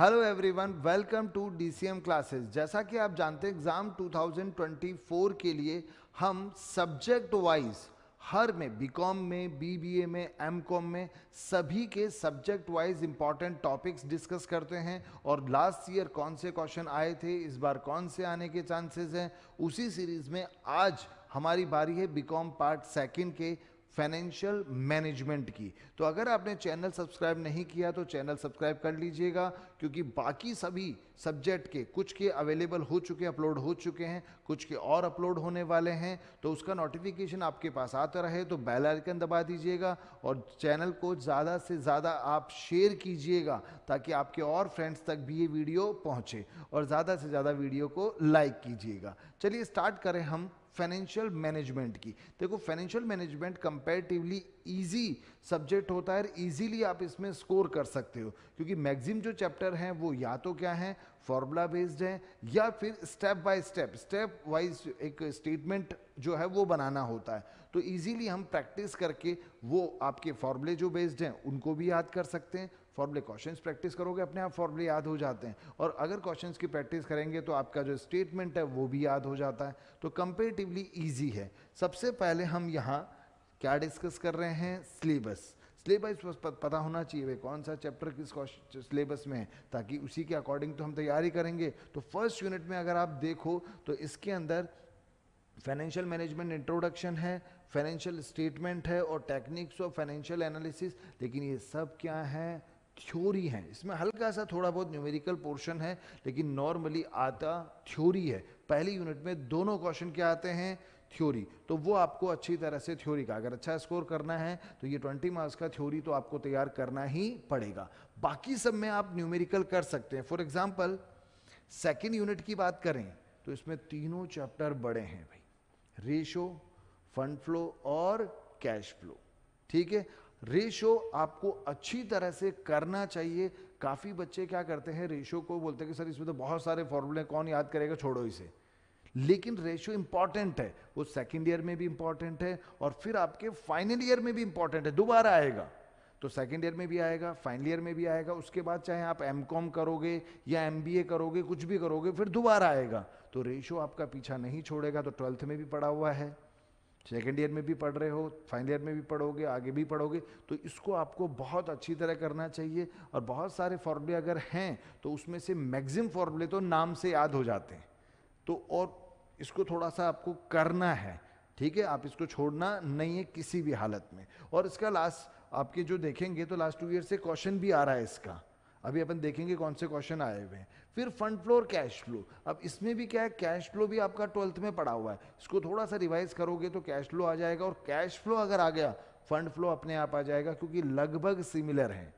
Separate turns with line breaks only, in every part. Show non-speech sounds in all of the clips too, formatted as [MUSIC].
hello everyone welcome to DCM classes जैसा कि आप जानते हैं एग्ज़ाम 2024 के लिए हम सब्जेक्ट वाइज हर में बीकॉम में बीबीए में एमकॉम में सभी के subject wise important topics discuss करते हैं और लास्ट ईयर कौन से क्वेश्चन आए थे इस बार कौन से आने के चांसेस हैं उसी सीरीज़ में आज हमारी बारी है बीकॉम पार्ट सेकंड के फाइनेंशियल मैनेजमेंट की तो अगर आपने चैनल सब्सक्राइब नहीं किया तो चैनल सब्सक्राइब कर लीजिएगा क्योंकि बाकी सभी सब्जेक्ट के कुछ के अवेलेबल हो चुके अपलोड हो चुके हैं कुछ के और अपलोड होने वाले हैं तो उसका नोटिफिकेशन आपके पास आता रहे तो बेल आइकन दबा दीजिएगा और चैनल को ज़्यादा से ज़्यादा आप शेयर कीजिएगा ताकि आपके और फ्रेंड्स तक भी ये वीडियो पहुँचे और ज़्यादा से ज़्यादा वीडियो को लाइक कीजिएगा चलिए स्टार्ट करें हम फाइनेंशियल मैनेजमेंट की देखो financial management comparatively easy subject होता है और आप इसमें स्कोर कर सकते हो क्योंकि मैक्सिम जो चैप्टर हैं वो या तो क्या है फॉर्मूला बेस्ड है या फिर step by step step wise एक स्टेटमेंट जो है वो बनाना होता है तो ईजीली हम प्रैक्टिस करके वो आपके फॉर्मूले जो बेस्ड हैं उनको भी याद कर सकते हैं फॉर्मली क्वेश्चंस प्रैक्टिस करोगे अपने आप फॉर्मली याद हो जाते हैं और अगर क्वेश्चंस की प्रैक्टिस करेंगे तो आपका जो स्टेटमेंट है वो भी याद हो जाता है तो कंपेरेटिवली ईजी है सबसे पहले हम यहाँ क्या डिस्कस कर रहे हैं सिलेबस सिलेबस पता होना चाहिए भाई कौन सा चैप्टर किस सिलेबस में है ताकि उसी के अकॉर्डिंग तो हम तैयारी करेंगे तो फर्स्ट यूनिट में अगर आप देखो तो इसके अंदर फाइनेंशियल मैनेजमेंट इंट्रोडक्शन है फाइनेंशियल स्टेटमेंट है और टेक्निक्स ऑफ फाइनेंशियल एनालिसिस लेकिन ये सब क्या है थ्योरी है इसमें हल्का सा थोड़ा बहुत न्यूमेरिकल पोर्शन है लेकिन नॉर्मली आता थ्योरी है पहली यूनिट में दोनों क्वेश्चन क्या आते हैं थ्योरी तो वो आपको अच्छी तरह से थ्योरी का अगर अच्छा स्कोर करना है तो ये 20 मार्क्स का थ्योरी तो आपको तैयार करना ही पड़ेगा बाकी सब में आप न्यूमेरिकल कर सकते हैं फॉर एग्जाम्पल सेकेंड यूनिट की बात करें तो इसमें तीनों चैप्टर बड़े हैं भाई रेशो फंड फ्लो और कैश फ्लो ठीक है रेशो आपको अच्छी तरह से करना चाहिए काफ़ी बच्चे क्या करते हैं रेशो को बोलते हैं कि सर इसमें तो बहुत सारे फॉर्मूले कौन याद करेगा छोड़ो इसे लेकिन रेशो इंपॉर्टेंट है वो सेकंड ईयर में भी इंपॉर्टेंट है और फिर आपके फाइनल ईयर में भी इंपॉर्टेंट है दोबारा आएगा तो सेकेंड ईयर में भी आएगा फाइनल ईयर में भी आएगा उसके बाद चाहे आप एम करोगे या एम करोगे कुछ भी करोगे फिर दोबारा आएगा तो रेशो आपका पीछा नहीं छोड़ेगा तो ट्वेल्थ में भी पड़ा हुआ है सेकेंड ईयर में भी पढ़ रहे हो फाइनल ईयर में भी पढ़ोगे आगे भी पढ़ोगे तो इसको आपको बहुत अच्छी तरह करना चाहिए और बहुत सारे फॉर्मूले अगर हैं तो उसमें से मैगजिम फॉर्मूले तो नाम से याद हो जाते हैं तो और इसको थोड़ा सा आपको करना है ठीक है आप इसको छोड़ना नहीं है किसी भी हालत में और इसका लास्ट आपके जो देखेंगे तो लास्ट टू ईयर से क्वेश्चन भी आ रहा है इसका अभी अपन देखेंगे कौन से क्वेश्चन आए हुए हैं फिर फंड फ्लो और कैश फ्लो अब इसमें भी क्या है कैश फ्लो भी आपका ट्वेल्थ में पड़ा हुआ है इसको थोड़ा सा रिवाइज करोगे तो कैश फ्लो आ जाएगा और कैश फ्लो अगर आ गया फंड फ्लो अपने आप आ जाएगा क्योंकि लगभग सिमिलर हैं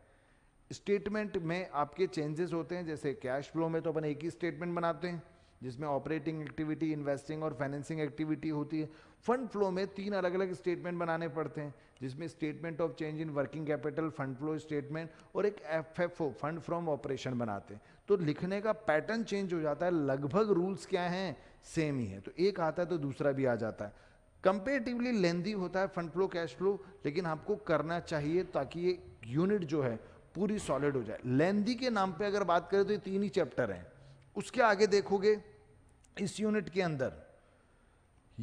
स्टेटमेंट में आपके चेंजेस होते हैं जैसे कैश फ्लो में तो अपन एक ही स्टेटमेंट बनाते हैं जिसमें ऑपरेटिंग एक्टिविटी इन्वेस्टिंग और फाइनेंसिंग एक्टिविटी होती है फंड फ्लो में तीन अलग अलग स्टेटमेंट बनाने पड़ते हैं जिसमें statement of change in working capital fund flow statement और एक F F O fund from operation बनाते हैं तो लिखने का पैटर्न चेंज हो जाता है लगभग रूल्स क्या हैं सेम ही है तो एक आता है तो दूसरा भी आ जाता है कंपेरेटिवली लेंदी होता है फंड फ्लो कैश फ्लो लेकिन आपको करना चाहिए ताकि ये यूनिट जो है पूरी सॉलिड हो जाए लेंदी के नाम पर अगर बात करें तो ये तीन ही चैप्टर हैं उसके आगे देखोगे इस यूनिट के अंदर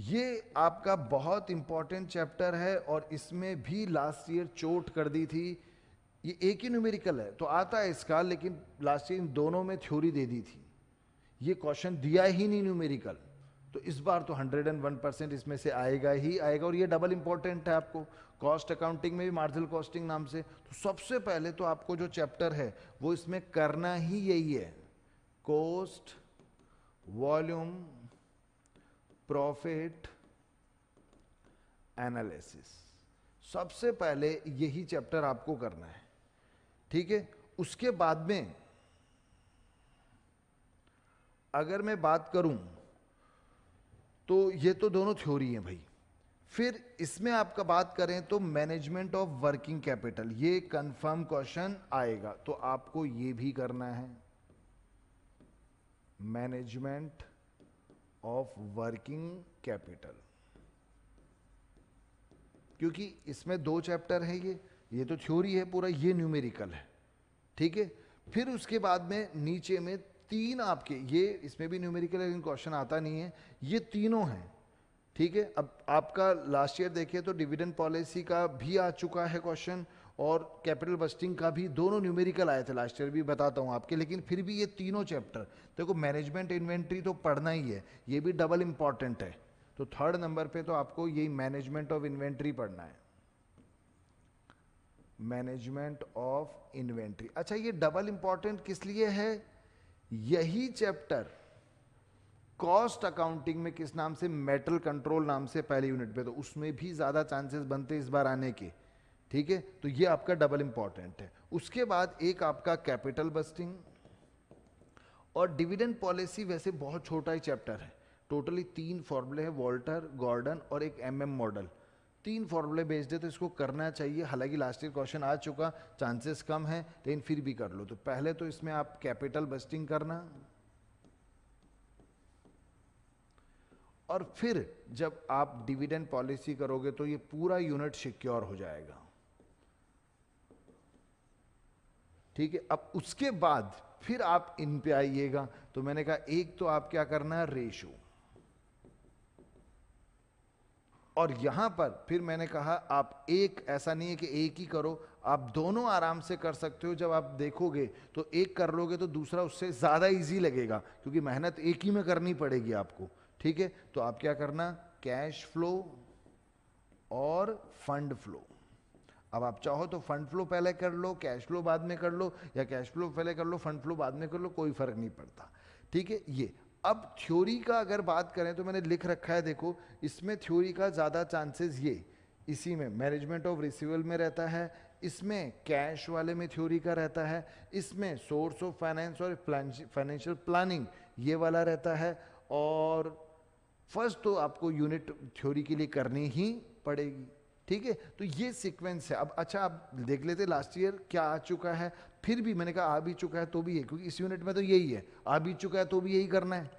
ये आपका बहुत इंपॉर्टेंट चैप्टर है और इसमें भी लास्ट ईयर चोट कर दी थी ये एक ही न्यूमेरिकल है तो आता है इसका लेकिन लास्ट ईयर इन दोनों में थ्योरी दे दी थी ये क्वेश्चन दिया ही नहीं न्यूमेरिकल तो इस बार तो 101 परसेंट इसमें से आएगा ही आएगा और ये डबल इंपॉर्टेंट है आपको कॉस्ट अकाउंटिंग में भी मार्जिनल कॉस्टिंग नाम से तो सबसे पहले तो आपको जो चैप्टर है वो इसमें करना ही यही है कॉस्ट वॉल्यूम प्रॉफिट एनालिसिस सबसे पहले यही चैप्टर आपको करना है ठीक है उसके बाद में अगर मैं बात करूं तो ये तो दोनों थ्योरी है भाई फिर इसमें आपका बात करें तो मैनेजमेंट ऑफ वर्किंग कैपिटल ये कंफर्म क्वेश्चन आएगा तो आपको ये भी करना है मैनेजमेंट ऑफ वर्किंग कैपिटल क्योंकि इसमें दो चैप्टर है ये ये तो थ्योरी है पूरा ये न्यूमेरिकल है ठीक है फिर उसके बाद में नीचे में तीन आपके ये इसमें भी न्यूमेरिकल लेकिन क्वेश्चन आता नहीं है ये तीनों हैं ठीक है अब आपका लास्ट ईयर देखिए तो डिविडेंड पॉलिसी का भी आ चुका है क्वेश्चन और कैपिटल बस्टिंग का भी दोनों न्यूमेरिकल आए थे लास्ट ईयर भी बताता हूँ आपके लेकिन फिर भी ये तीनों चैप्टर देखो मैनेजमेंट इन्वेंट्री तो पढ़ना ही है ये भी डबल इम्पॉर्टेंट है तो थर्ड नंबर पे तो आपको यही मैनेजमेंट ऑफ इन्वेंट्री पढ़ना है मैनेजमेंट ऑफ इन्वेंट्री अच्छा ये डबल इंपॉर्टेंट किस लिए है यही चैप्टर कॉस्ट अकाउंटिंग में किस नाम से मेटल कंट्रोल नाम से पहले यूनिट पे तो उसमें भी ज़्यादा चांसेस बनते इस बार आने के ठीक है तो ये आपका डबल इंपॉर्टेंट है उसके बाद एक आपका कैपिटल बस्टिंग और डिविडेंड पॉलिसी वैसे बहुत छोटा ही चैप्टर है टोटली तीन फॉर्मूले हैं वॉल्टर गॉर्डन और एक एमएम मॉडल तीन फॉर्मूले बेस्ड है तो इसको करना चाहिए हालांकि लास्ट ईयर क्वेश्चन आ चुका चांसेस कम है लेकिन फिर भी कर लो तो पहले तो इसमें आप कैपिटल बस्टिंग करना और फिर जब आप डिविडेंड पॉलिसी करोगे तो ये पूरा यूनिट सिक्योर हो जाएगा ठीक है अब उसके बाद फिर आप इन पे आइएगा तो मैंने कहा एक तो आप क्या करना है रेशो और यहां पर फिर मैंने कहा आप एक ऐसा नहीं है कि एक ही करो आप दोनों आराम से कर सकते हो जब आप देखोगे तो एक कर लोगे तो दूसरा उससे ज़्यादा इजी लगेगा क्योंकि मेहनत एक ही में करनी पड़ेगी आपको ठीक है तो आप क्या करना कैश फ्लो और फंड फ्लो अब आप चाहो तो फंड फ्लो पहले कर लो कैश फ्लो बाद में कर लो या कैश फ्लो पहले कर लो फंड फ्लो बाद में कर लो कोई फ़र्क नहीं पड़ता ठीक है ये अब थ्योरी का अगर बात करें तो मैंने लिख रखा है देखो इसमें थ्योरी का ज़्यादा चांसेस ये इसी में मैनेजमेंट ऑफ रिसिवल में रहता है इसमें कैश वाले में थ्योरी का रहता है इसमें सोर्स ऑफ फाइनेंस और फाइनेंशियल प्लानिंग ये वाला रहता है और फर्स्ट तो आपको यूनिट थ्योरी के लिए करनी ही पड़ेगी ठीक है तो ये सीक्वेंस है अब अच्छा आप देख लेते लास्ट ईयर क्या आ चुका है फिर भी मैंने कहा आ भी चुका है तो भी है क्योंकि इस यूनिट में तो यही है आ भी चुका है तो भी यही करना है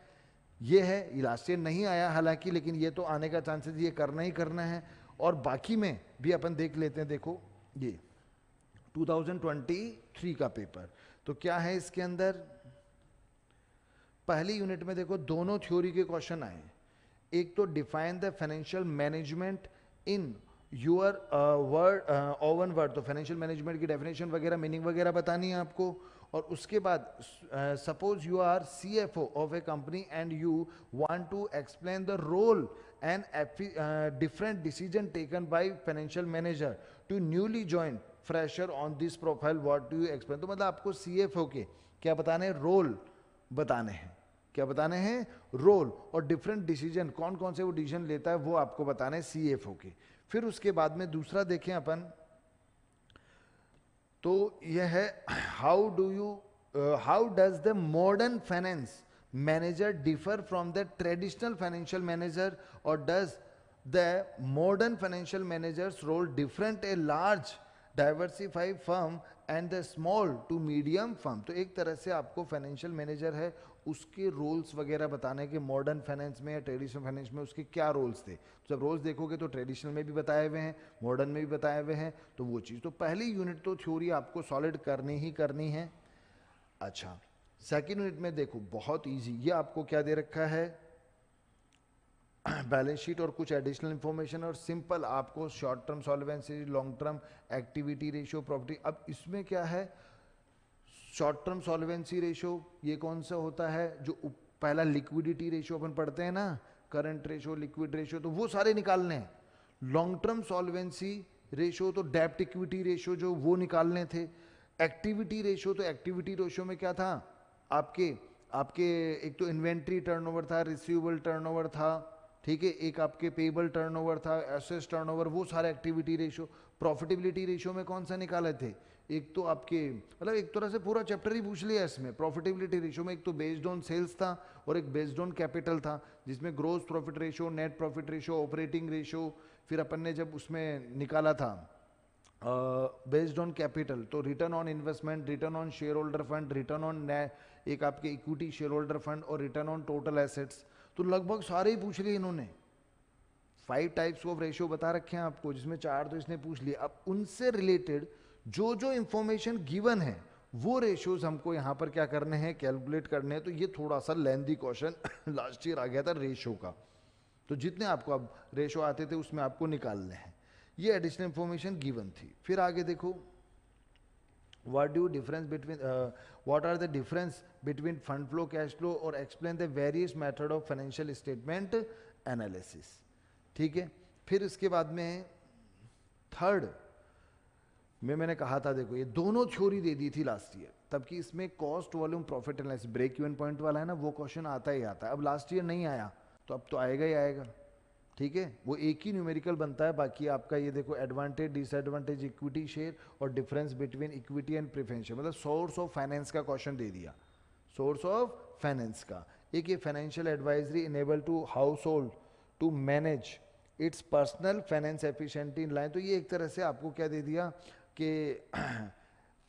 ये है ये लास्ट ईयर नहीं आया हालांकि लेकिन ये तो आने का चांसेस ये करना ही करना है और बाकी में भी अपन देख लेते हैं देखो ये 2023 का पेपर तो क्या है इसके अंदर पहली यूनिट में देखो दोनों थ्योरी के क्वेश्चन आए एक तो define the financial management in your word own word तो फाइनेंशियल मैनेजमेंट की डेफिनेशन वगैरह मीनिंग वगैरह बतानी है आपको और उसके बाद suppose you are C F O of a company and you want to explain the role and different decision taken by financial manager to newly join fresher on this profile what do you explain तो मतलब आपको सी F ओ के क्या बताने role बताने हैं क्या बताने हैं रोल और डिफरेंट डिसीजन कौन कौन से वो डिसीजन लेता है वो आपको बताने सी एफ ओ के फिर उसके बाद में दूसरा देखें अपन तो यह है how do you how does the modern finance manager differ from the traditional financial manager और does the modern financial manager's role different a large diversified firm and the small to medium firm तो एक तरह से आपको financial manager है उसके roles वगैरह बताने के मॉडर्न फाइनेंस में या ट्रेडिशनल फाइनेंस में उसके क्या रोल्स थे तो जब रोल्स देखोगे तो ट्रेडिशनल में भी बताए हुए हैं मॉडर्न में भी बताए हुए हैं तो वो चीज़ तो पहली यूनिट तो थ्योरी आपको सॉलिड करनी ही करनी है अच्छा सेकेंड यूनिट में देखो बहुत ईजी ये आपको क्या दे रखा है बैलेंस [CLEARS THROAT] शीट और कुछ एडिशनल इन्फॉर्मेशन और सिंपल आपको short term solvency long term activity ratio property अब इसमें क्या है शॉर्ट टर्म सॉल्वेंसी रेशो ये कौन सा होता है जो पहला लिक्विडिटी रेशो अपन पढ़ते हैं ना करंट रेशो लिक्विड रेशो तो वो सारे निकालने हैं लॉन्ग टर्म सॉल्वेंसी रेशो तो डेप्ट इक्विटी रेशो जो वो निकालने थे एक्टिविटी रेशो तो एक्टिविटी रेशो में क्या था आपके आपके एक तो इन्वेंट्री टर्नओवर था रिसीवेबल टर्नओवर था ठीक है एक आपके पेबल टर्नओवर था एसेस टर्नओवर वो सारे एक्टिविटी रेशो प्रॉफिटेबिलिटी रेशो में कौन सा निकाले थे एक तो आपके मतलब एक तरह से पूरा चैप्टर ही पूछ लिया इसमें प्रॉफिटेबिलिटी रेशो में एक तो बेस्ड ऑन सेल्स था और एक बेस्ड ऑन कैपिटल था जिसमें growth profit ratio net profit ratio operating ratio फिर अपन ने जब उसमें निकाला था बेस्ड ऑन कैपिटल तो return on investment return on share holder fund return on एक आपके इक्विटी शेयर होल्डर फंड और रिटर्न ऑन टोटल एसेट्स तो लगभग सारे ही पूछ लिए इन्होंने फाइव टाइप्स ऑफ रेशियो बता रखे हैं आपको जिसमें चार तो इसने पूछ लिया अब उनसे रिलेटेड जो जो इंफॉर्मेशन गिवन है वो रेशियोज हमको यहां पर क्या करने हैं कैलकुलेट करने हैं तो ये थोड़ा सा लेंदी क्वेश्चन लास्ट ईयर आ गया था रेशो का तो जितने आपको अब रेशो आते थे उसमें आपको निकालने हैं ये एडिशनल इंफॉर्मेशन गिवन थी फिर आगे देखो what do difference between uh, are the difference between fund flow cash flow और explain the various method of financial statement analysis ठीक है फिर इसके बाद में थर्ड मैं मैंने कहा था देखो ये दोनों थ्योरी दे दी थी लास्ट ईयर तबकि इसमें cost volume profit analysis break even point वाला है ना वो क्वेश्चन आता ही आता है अब लास्ट ईयर नहीं आया तो अब तो आएगा ही आएगा ठीक है वो एक ही न्यूमेरिकल बनता है बाकी आपका ये देखो एडवांटेज डिसएडवांटेज इक्विटी शेयर और difference between equity and preference मतलब सोर्स ऑफ फाइनेंस का क्वेश्चन दे दिया सोर्स ऑफ फाइनेंस का एक ये financial advisory enable to household to manage its personal finance efficiently in line तो ये एक तरह से आपको क्या दे दिया कि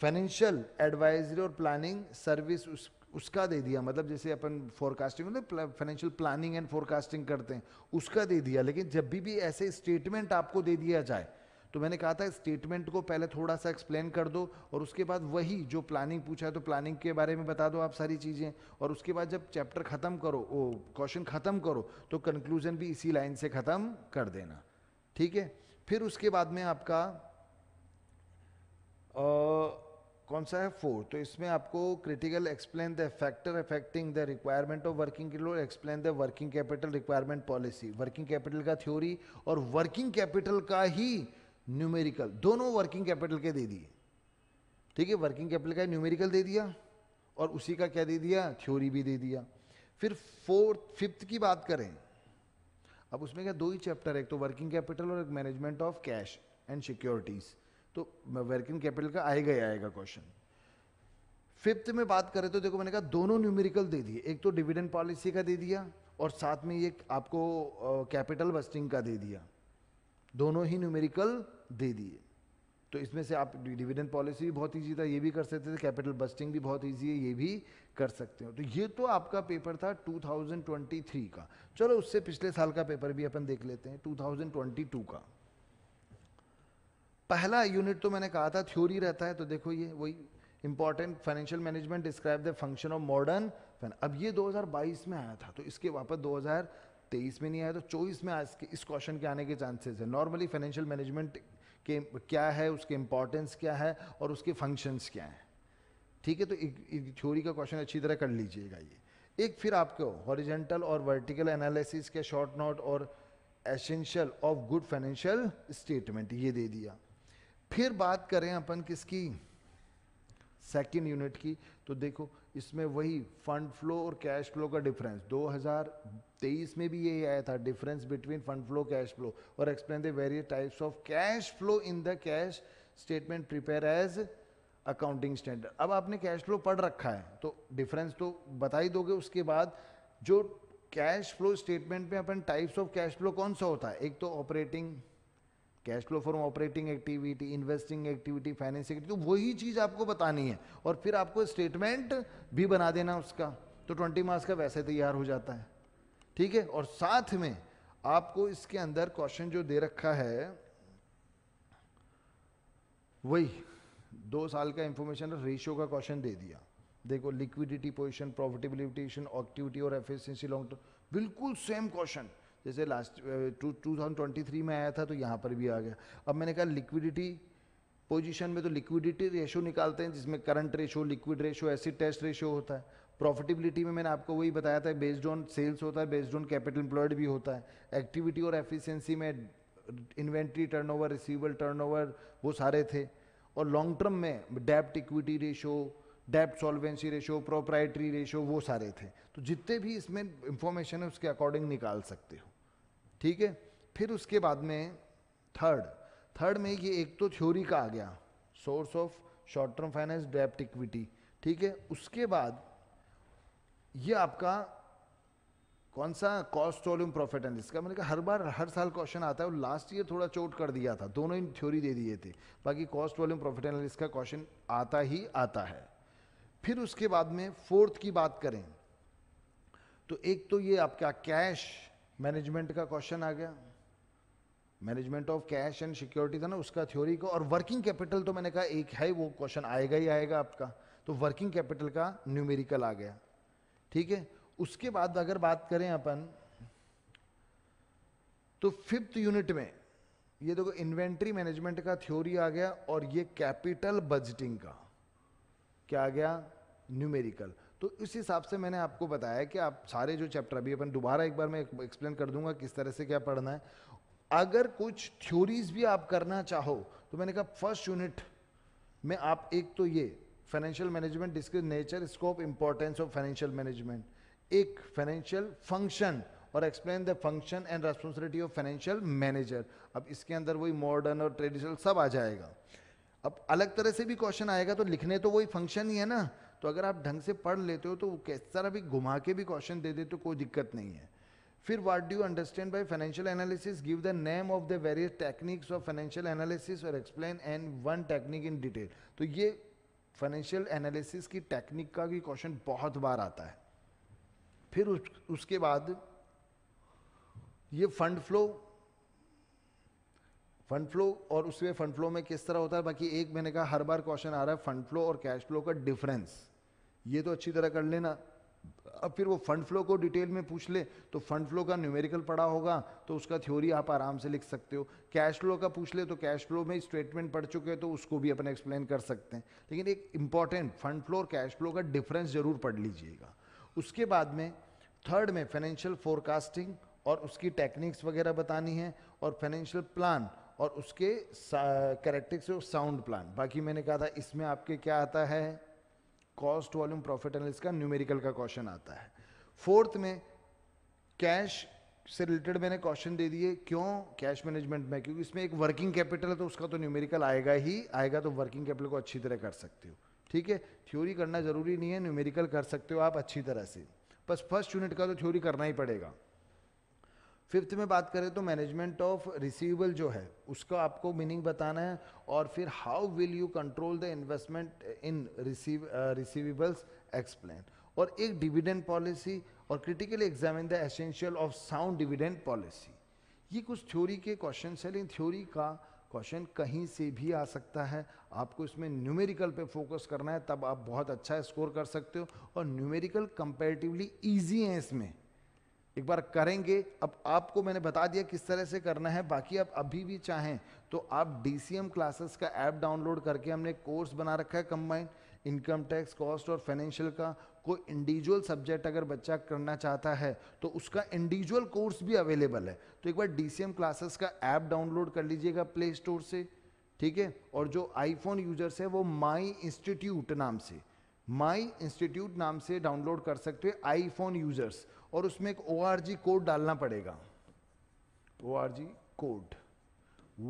फाइनेंशियल एडवाइजरी और प्लानिंग सर्विस उस उसका दे दिया मतलब जैसे अपन फोरकास्टिंग मतलब फाइनेंशियल प्लानिंग एंड फोरकास्टिंग करते हैं उसका दे दिया लेकिन जब भी भी ऐसे स्टेटमेंट आपको दे दिया जाए तो मैंने कहा था स्टेटमेंट को पहले थोड़ा सा एक्सप्लेन कर दो और उसके बाद वही जो प्लानिंग पूछा है तो प्लानिंग के बारे में बता दो आप सारी चीज़ें और उसके बाद जब चैप्टर ख़त्म करो वो क्वेश्चन ख़त्म करो तो कंक्लूजन भी इसी लाइन से ख़त्म कर देना ठीक है फिर उसके बाद में आपका कौन सा है फोर तो इसमें आपको critical explain the factor affecting the requirement of working explain the working capital requirement policy working capital का थ्योरी और वर्किंग कैपिटल का ही न्यूमेरिकल दोनों वर्किंग कैपिटल के दे दिए ठीक है वर्किंग कैपिटल का न्यूमेरिकल दे दिया और उसी का क्या दे दिया थ्योरी भी दे दिया फिर फोर्थ फिफ्थ की बात करें अब उसमें क्या दो ही चैप्टर है एक तो वर्किंग कैपिटल और एक management of cash and securities तो वर्किंग कैपिटल का आएगा ही आएगा क्वेश्चन फिफ्थ में बात करें तो देखो मैंने कहा दोनों न्यूमेरिकल दे दिए एक तो डिविडेंड पॉलिसी का दे दिया और साथ में ये आपको कैपिटल बस्टिंग का दे दिया दोनों ही न्यूमेरिकल दे दिए तो इसमें से आप डिविडेंड पॉलिसी भी बहुत ईजी था ये भी कर सकते थे कैपिटल बस्टिंग भी बहुत ईजी है ये भी कर सकते हो तो ये तो आपका पेपर था 2023 का चलो उससे पिछले साल का पेपर भी अपन देख लेते हैं 2022 का पहला यूनिट तो मैंने कहा था थ्योरी रहता है तो देखो ये वही important financial management describe the function of modern अब ये 2022 में आया था तो इसके वापस 2023 में नहीं आया तो 24 में आज इस क्वेश्चन के आने के चांसेस है नॉर्मली फाइनेंशियल मैनेजमेंट के क्या है उसके इंपॉर्टेंस क्या है और उसके फंक्शंस क्या हैं ठीक है तो थ्योरी का क्वेश्चन अच्छी तरह कर लीजिएगा ये एक फिर आपको हॉरिजेंटल और वर्टिकल एनालिसिस के शॉर्ट नोट और essential of good financial statement ये दे दिया फिर बात करें अपन किसकी सेकेंड यूनिट की तो देखो इसमें वही फंड फ्लो और कैश फ्लो का डिफरेंस 2023 में भी यही आया था difference between fund flow cash flow और explain the various types of cash flow in the cash statement prepare as accounting standard अब आपने कैश फ्लो पढ़ रखा है तो डिफरेंस तो बता ही दोगे उसके बाद जो कैश फ्लो स्टेटमेंट में अपन टाइप्स ऑफ कैश फ्लो कौन सा होता है एक तो operating cash flow for operating activity investing activity financing activity तो वही चीज़ आपको बतानी है और फिर आपको स्टेटमेंट भी बना देना उसका तो ट्वेंटी मार्क्स का वैसे तैयार हो जाता है ठीक है और साथ में आपको इसके अंदर क्वेश्चन जो दे रखा है वही दो साल का इंफॉर्मेशन रेशियो का क्वेश्चन दे दिया देखो लिक्विडिटी पोजिशन प्रॉफिटेबिलिटी एक्टिविटी और एफिशिएंसी लॉन्ग टर्म बिल्कुल सेम क्वेश्चन जैसे लास्ट टू टू में आया था तो यहाँ पर भी आ गया अब मैंने कहा लिक्विडिटी पोजीशन में तो लिक्विडिटी रेशो निकालते हैं जिसमें current ratio liquid ratio acid test ratio होता है प्रॉफिटेबिलिटी में मैंने आपको वही बताया था बेस्ड ऑन सेल्स होता है बेस्ड ऑन कैपिटल एम्प्लॉयड भी होता है एक्टिविटी और एफिशिएंसी में इन्वेंट्री टर्नओवर रिसीवेबल टर्नओवर वो सारे थे और लॉन्ग टर्म में डेप्ट इक्विटी रेशो डेप्ट सॉल्वेंसी रेशो प्रोप्राइटरी रेशो वो सारे थे तो जितने भी इसमें इंफॉर्मेशन है उसके अकॉर्डिंग निकाल सकते हो ठीक है फिर उसके बाद में थर्ड थर्ड में ये एक तो थ्योरी का आ गया source of short term finance डेप्ट इक्विटी ठीक है उसके बाद ये आपका कौन सा कॉस्ट वॉल्यूम प्रॉफिट एंड इसका मैंने कहा हर बार हर साल क्वेश्चन आता है और लास्ट ईयर थोड़ा चोट कर दिया था दोनों ही थ्योरी दे दिए थे बाकी कॉस्ट वॉल्यूम प्रॉफिट एंड इसका क्वेश्चन आता ही आता है फिर उसके बाद में फोर्थ की बात करें तो एक तो ये आपका कैश मैनेजमेंट का क्वेश्चन आ गया management of cash and security था ना उसका थ्योरी का और वर्किंग कैपिटल तो मैंने कहा एक है वो क्वेश्चन आएगा ही आएगा आपका तो वर्किंग कैपिटल का न्यूमेरिकल आ गया ठीक है उसके बाद अगर बात करें अपन तो फिफ्थ यूनिट में ये देखो इन्वेंट्री मैनेजमेंट का थ्योरी आ गया और ये कैपिटल बजटिंग का क्या आ गया न्यूमेरिकल तो इस हिसाब से मैंने आपको बताया कि आप सारे जो चैप्टर अभी अपन दोबारा एक बार मैं एक्सप्लेन कर दूंगा किस तरह से क्या पढ़ना है अगर कुछ थ्योरीज भी आप करना चाहो तो मैंने कहा फर्स्ट यूनिट में आप एक तो ये financial management disc nature scope importance of financial management एक फाइनेंशियल फंक्शन और explain the function and responsibility of financial manager अब इसके अंदर वही मॉडर्न और ट्रेडिशनल सब आ जाएगा अब अलग तरह से भी क्वेश्चन आएगा तो लिखने तो वही फंक्शन ही है ना तो अगर आप ढंग से पढ़ लेते हो तो किस भी घुमा के भी क्वेश्चन दे देते हो कोई दिक्कत नहीं है फिर what do understand by financial analysis give the name of the various techniques of financial analysis और explain an one technique in detail तो ये फाइनेंशियल एनालिसिस की टेक्निक का भी क्वेश्चन बहुत बार आता है फिर उस, उसके बाद ये फंड फ्लो फंड फ्लो और उसमें फंड फ्लो में किस तरह होता है बाकी एक मैंने कहा हर बार क्वेश्चन आ रहा है फंड फ्लो और कैश फ्लो का डिफरेंस ये तो अच्छी तरह कर लेना अब फिर वो फंड फ्लो को डिटेल में पूछ ले तो फंड फ्लो का न्यूमेरिकल पढ़ा होगा तो उसका थ्योरी आप आराम से लिख सकते हो कैश फ्लो का पूछ ले तो कैश फ्लो में स्टेटमेंट पढ़ चुके हैं तो उसको भी अपन एक्सप्लेन कर सकते हैं लेकिन एक इंपॉर्टेंट फंड फ्लो और कैश फ्लो का डिफरेंस जरूर पढ़ लीजिएगा उसके बाद में थर्ड में फाइनेंशियल फोरकास्टिंग और उसकी टेक्निक्स वगैरह बतानी है और फाइनेंशियल प्लान और उसके कैरेक्टरिक्स ऑफ साउंड प्लान बाकी मैंने कहा था इसमें आपके क्या आता है कॉस्ट वॉल्यूम प्रॉफिट एनालिस का न्यूमेरिकल का क्वेश्चन आता है फोर्थ में कैश से रिलेटेड मैंने क्वेश्चन दे दिए क्यों कैश मैनेजमेंट में क्योंकि इसमें एक वर्किंग कैपिटल है तो उसका तो न्यूमेरिकल आएगा ही आएगा तो वर्किंग कैपिटल को अच्छी तरह कर सकते हो ठीक है थ्योरी करना जरूरी नहीं है न्यूमेरिकल कर सकते हो आप अच्छी तरह से बस फर्स्ट यूनिट का तो थ्योरी करना ही पड़ेगा फिफ्थ में बात करें तो मैनेजमेंट ऑफ रिसीवेबल जो है उसका आपको मीनिंग बताना है और फिर how will you control the investment in receive receivables explain और एक डिविडेंड पॉलिसी और critically examine the essential of sound dividend policy ये कुछ थ्योरी के क्वेश्चन है लेकिन थ्योरी का क्वेश्चन कहीं से भी आ सकता है आपको इसमें न्यूमेरिकल पे फोकस करना है तब आप बहुत अच्छा स्कोर कर सकते हो और न्यूमेरिकल कंपेरेटिवली ईजी हैं इसमें एक बार करेंगे अब आपको मैंने बता दिया किस तरह से करना है बाकी आप अभी भी चाहें तो आप डीसीएम क्लासेस का ऐप डाउनलोड करके हमने कोर्स बना रखा है कंबाइंड इनकम टैक्स कॉस्ट और फाइनेंशियल का कोई इंडिविजुअल सब्जेक्ट अगर बच्चा करना चाहता है तो उसका इंडिविजुअल कोर्स भी अवेलेबल है तो एक बार डीसीएम क्लासेस का ऐप डाउनलोड कर लीजिएगा प्ले स्टोर से ठीक है और जो आईफोन यूजर्स है वो माई इंस्टीट्यूट नाम से माई इंस्टीट्यूट नाम से डाउनलोड कर सकते हो आईफोन यूजर्स और उसमें एक ओ कोड डालना पड़ेगा O code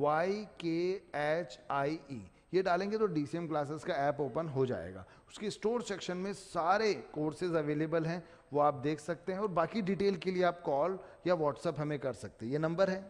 Y K H I E ये डालेंगे तो डी क्लासेस का ऐप ओपन हो जाएगा उसके स्टोर सेक्शन में सारे कोर्सेज अवेलेबल हैं वो आप देख सकते हैं और बाकी डिटेल के लिए आप कॉल या व्हाट्सअप हमें कर सकते हैं ये नंबर है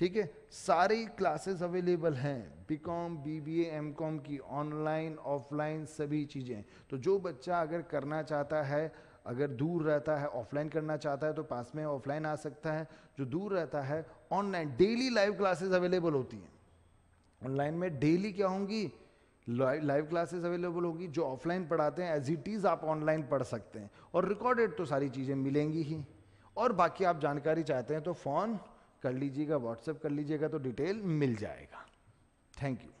ठीक है सारी क्लासेस अवेलेबल हैं B Com B B M Com की ऑनलाइन ऑफलाइन सभी चीज़ें तो जो बच्चा अगर करना चाहता है अगर दूर रहता है ऑफलाइन करना चाहता है तो पास में ऑफलाइन आ सकता है जो दूर रहता है online daily live classes available होती हैं ऑनलाइन में डेली क्या होंगी लाइव क्लासेस अवेलेबल होगी जो ऑफलाइन पढ़ाते हैं एज इट इज़ आप ऑनलाइन पढ़ सकते हैं और रिकॉर्डेड तो सारी चीज़ें मिलेंगी ही और बाकी आप जानकारी चाहते हैं तो फ़ोन कर लीजिएगा व्हाट्सएप कर लीजिएगा तो डिटेल मिल जाएगा थैंक यू